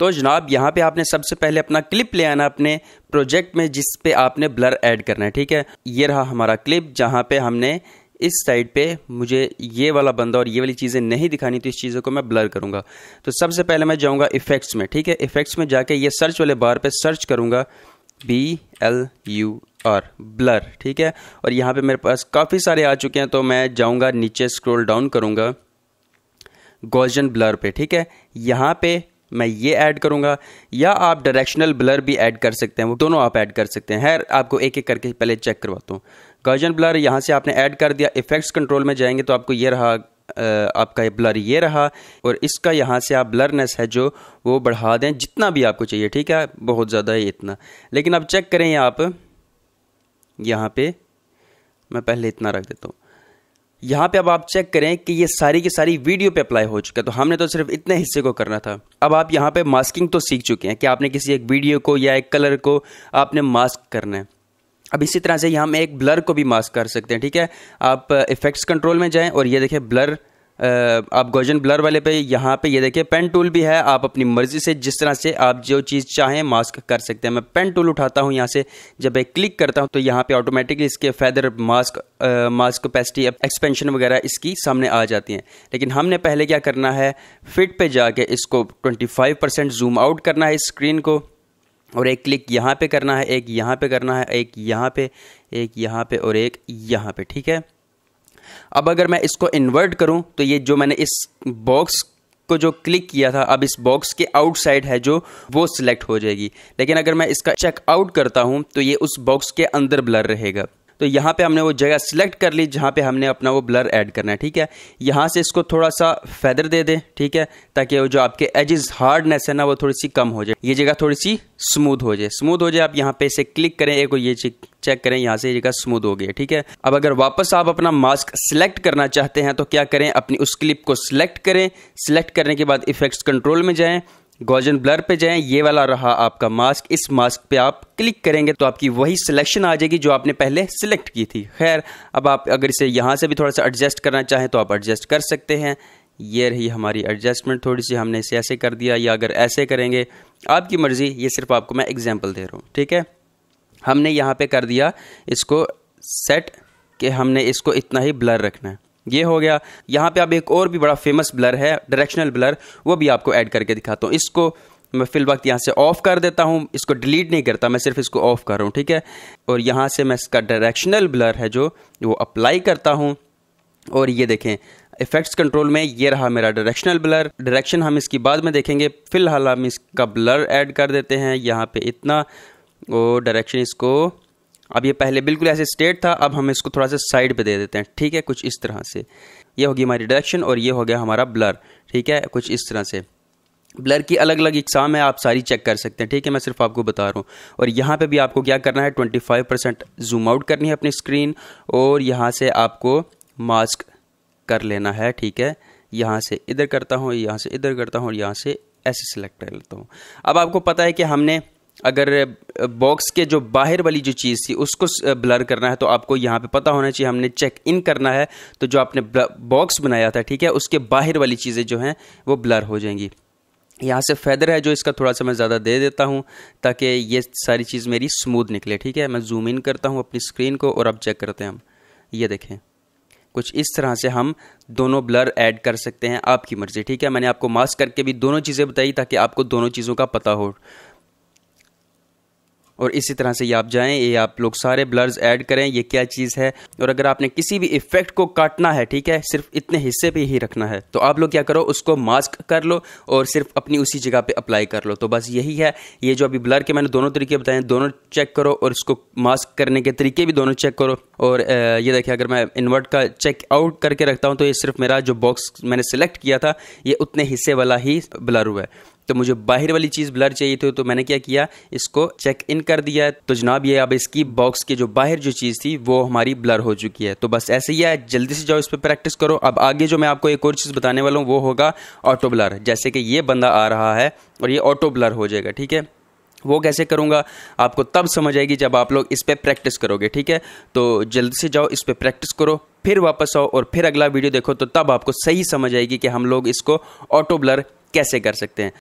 तो जनाब यहाँ पे आपने सबसे पहले अपना क्लिप ले आना अपने प्रोजेक्ट में जिस पे आपने ब्लर ऐड करना है ठीक है ये रहा हमारा क्लिप जहाँ पे हमने इस साइड पे मुझे ये वाला बंदा और ये वाली चीज़ें नहीं दिखानी तो इस चीज़ों को मैं ब्लर करूँगा तो सबसे पहले मैं जाऊँगा इफ़ेक्ट्स में ठीक है इफ़ेक्ट्स में जाके ये सर्च वाले बार पर सर्च करूँगा B L U R blur ठीक है और यहाँ पर मेरे पास काफ़ी सारे आ चुके हैं तो मैं जाऊँगा नीचे स्क्रोल डाउन करूँगा गॉर्जन ब्लर पे ठीक है यहाँ पे मैं ये ऐड करूँगा या आप डायरेक्शनल ब्लर भी ऐड कर सकते हैं वो दोनों आप ऐड कर सकते हैं हैर आपको एक एक करके पहले चेक करवाता हूँ गर्जन ब्लर यहाँ से आपने ऐड कर दिया इफेक्ट्स कंट्रोल में जाएंगे तो आपको ये रहा आपका ये ब्लर ये रहा और इसका यहाँ से आप ब्लरनेस है जो वो बढ़ा दें जितना भी आपको चाहिए ठीक है बहुत ज़्यादा है इतना लेकिन आप चेक करें आप यहाँ पे मैं पहले इतना रख देता हूँ यहाँ पे अब आप चेक करें कि ये सारी की सारी वीडियो पे अप्लाई हो चुका है तो हमने तो सिर्फ इतने हिस्से को करना था अब आप यहाँ पे मास्किंग तो सीख चुके हैं कि आपने किसी एक वीडियो को या एक कलर को आपने मास्क करना है अब इसी तरह से यहाँ हम एक ब्लर को भी मास्क कर सकते हैं ठीक है आप इफेक्ट्स कंट्रोल में जाएं और ये देखें ब्लर आप गोजन ब्लर वाले पे यहाँ पे ये देखिए पेन टूल भी है आप अपनी मर्जी से जिस तरह से आप जो चीज़ चाहें मास्क कर सकते हैं मैं पेन टूल उठाता हूँ यहाँ से जब एक क्लिक करता हूँ तो यहाँ पे ऑटोमेटिकली इसके फैदर मास्क आ, मास्क कैपेसिटी एक्सपेंशन वगैरह इसकी सामने आ जाती हैं लेकिन हमने पहले क्या करना है फिट पर जाके इसको ट्वेंटी परसेंट जूम आउट करना है स्क्रीन को और एक क्लिक यहाँ पे करना है एक यहाँ पे करना है एक यहाँ पे एक यहाँ पे और एक यहाँ पे ठीक है अब अगर मैं इसको इन्वर्ट करूं तो ये जो मैंने इस बॉक्स को जो क्लिक किया था अब इस बॉक्स के आउटसाइड है जो वो सिलेक्ट हो जाएगी लेकिन अगर मैं इसका चेक आउट करता हूं तो ये उस बॉक्स के अंदर ब्लर रहेगा तो यहाँ पे हमने वो जगह सिलेक्ट कर ली जहाँ पे हमने अपना वो ब्लर ऐड करना है ठीक है यहाँ से इसको थोड़ा सा फैदर दे दें ठीक है ताकि वो जो आपके एजेस हार्डनेस है ना वो थोड़ी सी कम हो जाए ये जगह थोड़ी सी स्मूथ हो जाए स्मूथ हो जाए आप यहाँ पे इसे क्लिक करें एक ये चेक करें यहाँ से ये जगह स्मूथ हो गई ठीक है अब अगर वापस आप अपना मास्क सिलेक्ट करना चाहते हैं तो क्या करें अपनी उस क्लिप को सिलेक्ट करें सिलेक्ट करने के बाद इफेक्ट्स कंट्रोल में जाएं गोजन ब्लर पे जाएं ये वाला रहा आपका मास्क इस मास्क पे आप क्लिक करेंगे तो आपकी वही सिलेक्शन आ जाएगी जो आपने पहले सिलेक्ट की थी खैर अब आप अगर इसे यहाँ से भी थोड़ा सा एडजस्ट करना चाहें तो आप एडजस्ट कर सकते हैं ये रही हमारी एडजस्टमेंट थोड़ी सी हमने इसे ऐसे कर दिया या अगर ऐसे करेंगे आपकी मर्ज़ी ये सिर्फ आपको मैं एग्जाम्पल दे रहा हूँ ठीक है हमने यहाँ पर कर दिया इसको सेट कि हमने इसको इतना ही ब्लर रखना है ये हो गया यहाँ पे आप एक और भी बड़ा फेमस ब्लर है डायरेक्शनल ब्लर वो भी आपको ऐड करके दिखाता हूँ इसको मैं फिल वक्त यहाँ से ऑफ़ कर देता हूँ इसको डिलीट नहीं करता मैं सिर्फ इसको ऑफ़ कर रहा हूँ ठीक है और यहाँ से मैं इसका डायरेक्शनल ब्लर है जो वो अप्लाई करता हूँ और ये देखें इफेक्ट्स कंट्रोल में ये रहा मेरा डायरेक्शनल ब्लर डायरेक्शन हम इसकी बाद में देखेंगे फिलहाल हम इसका ब्लर ऐड कर देते हैं यहाँ पे इतना और डायरेक्शन इसको अब ये पहले बिल्कुल ऐसे स्टेट था अब हम इसको थोड़ा सा साइड पे दे देते हैं ठीक है कुछ इस तरह से ये होगी हमारी डिडक्शन और ये हो गया हमारा ब्लर ठीक है कुछ इस तरह से ब्लर की अलग अलग इकसाम है आप सारी चेक कर सकते हैं ठीक है मैं सिर्फ आपको बता रहा हूँ और यहाँ पे भी आपको क्या करना है 25 परसेंट जूम आउट करनी है अपनी स्क्रीन और यहाँ से आपको मास्क कर लेना है ठीक है यहाँ से इधर करता हूँ यहाँ से इधर करता हूँ और यहाँ से ऐसे सेलेक्ट कर लेता हूँ अब आपको पता है कि हमने अगर बॉक्स के जो बाहर वाली जो चीज़ थी उसको ब्लर करना है तो आपको यहाँ पे पता होना चाहिए हमने चेक इन करना है तो जो आपने बॉक्स बनाया था ठीक है उसके बाहर वाली चीज़ें जो हैं वो ब्लर हो जाएंगी यहाँ से फैदर है जो इसका थोड़ा सा मैं ज़्यादा दे देता हूँ ताकि ये सारी चीज़ मेरी स्मूथ निकले ठीक है मैं जूम इन करता हूँ अपनी स्क्रीन को और अब चेक करते हैं हम ये देखें कुछ इस तरह से हम दोनों ब्लर ऐड कर सकते हैं आपकी मर्ज़ी ठीक है मैंने आपको मास्क करके भी दोनों चीज़ें बताई ताकि आपको दोनों चीज़ों का पता हो और इसी तरह से ये आप जाएं ये आप लोग सारे ब्लर्स ऐड करें ये क्या चीज़ है और अगर आपने किसी भी इफेक्ट को काटना है ठीक है सिर्फ इतने हिस्से पे ही रखना है तो आप लोग क्या करो उसको मास्क कर लो और सिर्फ अपनी उसी जगह पे अप्लाई कर लो तो बस यही है ये जो अभी ब्लर के मैंने दोनों तरीके बताए दोनों चेक करो और इसको मास्क करने के तरीके भी दोनों चेक करो और ये देखिए अगर मैं इन्वर्ट का चेक आउट करके रखता हूँ तो ये सिर्फ मेरा जो बॉक्स मैंने सेलेक्ट किया था ये उतने हिस्से वाला ही ब्लर हुआ है तो मुझे बाहर वाली चीज़ ब्लर चाहिए थी तो मैंने क्या किया इसको चेक इन कर दिया तो जनाब ये अब इसकी बॉक्स की जो बाहर जो चीज़ थी वो हमारी ब्लर हो चुकी है तो बस ऐसे ही है जल्दी से जाओ इस पर प्रैक्टिस करो अब आगे जो मैं आपको एक और चीज़ बताने वाला हूँ वो होगा ऑटो ब्लर जैसे कि ये बंदा आ रहा है और ये ऑटो ब्लर हो जाएगा ठीक है वो कैसे करूँगा आपको तब समझ आएगी जब आप लोग इस पर प्रैक्टिस करोगे ठीक है तो जल्दी से जाओ इस पर प्रैक्टिस करो फिर वापस आओ और फिर अगला वीडियो देखो तो तब आपको सही समझ आएगी कि हम लोग इसको ऑटो ब्लर कैसे कर सकते हैं